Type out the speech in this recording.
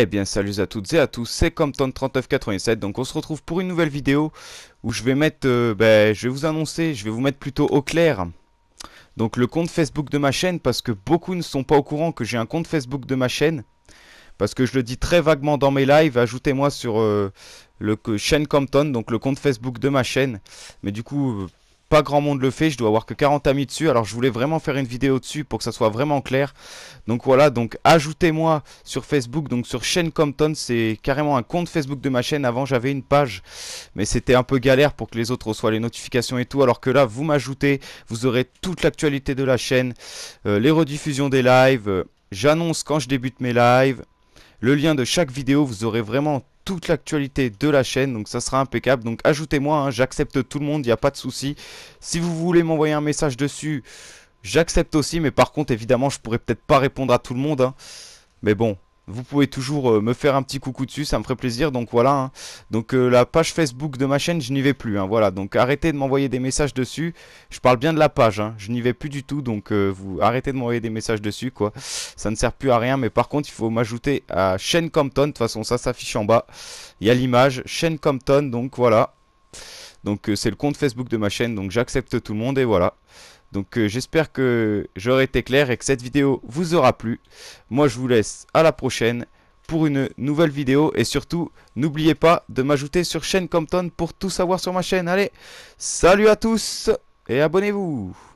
Eh bien salut à toutes et à tous, c'est Compton3987, donc on se retrouve pour une nouvelle vidéo où je vais mettre, euh, ben, je vais vous annoncer, je vais vous mettre plutôt au clair donc le compte Facebook de ma chaîne parce que beaucoup ne sont pas au courant que j'ai un compte Facebook de ma chaîne parce que je le dis très vaguement dans mes lives, ajoutez-moi sur euh, le chaîne Compton, donc le compte Facebook de ma chaîne. Mais du coup, euh, pas grand monde le fait, je dois avoir que 40 amis dessus, alors je voulais vraiment faire une vidéo dessus pour que ça soit vraiment clair. Donc voilà, donc ajoutez-moi sur Facebook, donc sur chaîne Compton, c'est carrément un compte Facebook de ma chaîne, avant j'avais une page, mais c'était un peu galère pour que les autres reçoivent les notifications et tout, alors que là vous m'ajoutez, vous aurez toute l'actualité de la chaîne, euh, les rediffusions des lives, euh, j'annonce quand je débute mes lives, le lien de chaque vidéo, vous aurez vraiment toute l'actualité de la chaîne, donc ça sera impeccable. Donc ajoutez-moi, hein, j'accepte tout le monde, il n'y a pas de souci. Si vous voulez m'envoyer un message dessus, j'accepte aussi, mais par contre, évidemment, je pourrais peut-être pas répondre à tout le monde. Hein. Mais bon, vous pouvez toujours euh, me faire un petit coucou dessus, ça me ferait plaisir. Donc voilà, hein. donc euh, la page Facebook de ma chaîne, je n'y vais plus. Hein, voilà, donc arrêtez de m'envoyer des messages dessus. Je parle bien de la page, hein. je n'y vais plus du tout. Donc euh, vous arrêtez de m'envoyer des messages dessus, Ça ne sert plus à rien. Mais par contre, il faut m'ajouter à chaîne Compton. De toute façon, ça s'affiche en bas. Il y a l'image chaîne Compton. Donc voilà. Donc c'est le compte Facebook de ma chaîne. Donc j'accepte tout le monde et voilà. Donc euh, j'espère que j'aurai été clair et que cette vidéo vous aura plu. Moi je vous laisse à la prochaine pour une nouvelle vidéo. Et surtout, n'oubliez pas de m'ajouter sur chaîne Compton pour tout savoir sur ma chaîne. Allez, salut à tous et abonnez-vous